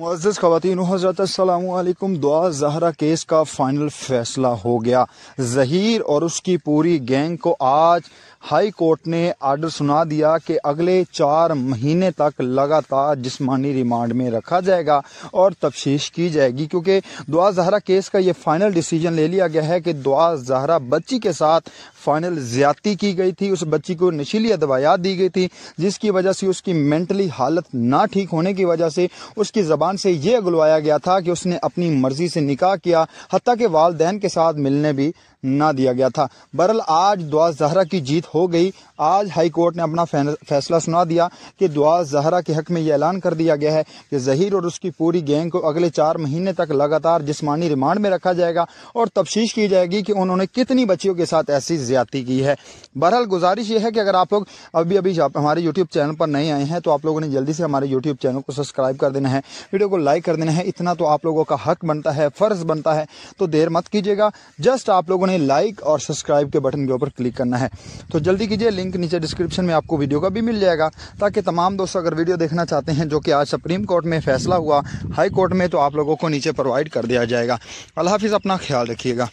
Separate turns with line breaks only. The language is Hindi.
मुआज़ ख़वान हज़रत अल्लाम दुआ जहरा केस का फ़ाइनल फ़ैसला हो गया जहीर और उसकी पूरी गैंग को आज हाई कोर्ट ने आर्डर सुना दिया कि अगले चार महीने तक लगातार जिस्मानी रिमांड में रखा जाएगा और तफ्तीश की जाएगी क्योंकि दुआ जहरा केस का ये फ़ाइनल डिसीजन ले लिया गया है कि दुआ जहरा बच्ची के साथ फ़ाइनल ज़्यादती की गई थी उस बच्ची को नशीली अदवायात दी गई थी जिसकी वजह से उसकी मेंटली हालत ना ठीक होने की वजह से उसकी जबान जबान से ये अगलवाया गया था कि उसने अपनी मर्जी से निकाह किया हती के वालदेन के साथ मिलने भी ना दिया गया था बरल आज दुआ जहरा की जीत हो गई आज हाई कोर्ट ने अपना फैसला सुना दिया कि दुआ जहरा के हक में यह ऐलान कर दिया गया है कि जहीर और उसकी पूरी गैंग को अगले चार महीने तक लगातार जिसमानी रिमांड में रखा जाएगा और तफ्श की जाएगी कि उन्होंने कितनी बच्चियों के साथ ऐसी ज्यादा की है बहरहाल गुजारिश यह है कि अगर आप लोग अभी अभी हमारे यूट्यूब चैनल पर नहीं आए हैं तो आप लोगों ने जल्दी से हमारे यूट्यूब चैनल को सब्सक्राइब कर देना है वीडियो को लाइक कर देना है इतना तो आप लोगों का हक बनता है फ़र्ज़ बनता है तो देर मत कीजिएगा जस्ट आप लोगों ने हमें लाइक और सब्सक्राइब के बटन के ऊपर क्लिक करना है तो जल्दी कीजिए लिंक नीचे डिस्क्रिप्शन में आपको वीडियो का भी मिल जाएगा ताकि तमाम दोस्तों अगर वीडियो देखना चाहते हैं जो कि आज सुप्रीम कोर्ट में फैसला हुआ हाई कोर्ट में तो आप लोगों को नीचे प्रोवाइड कर दिया जाएगा अल्लाह हाफिज़ अपना ख्याल रखिएगा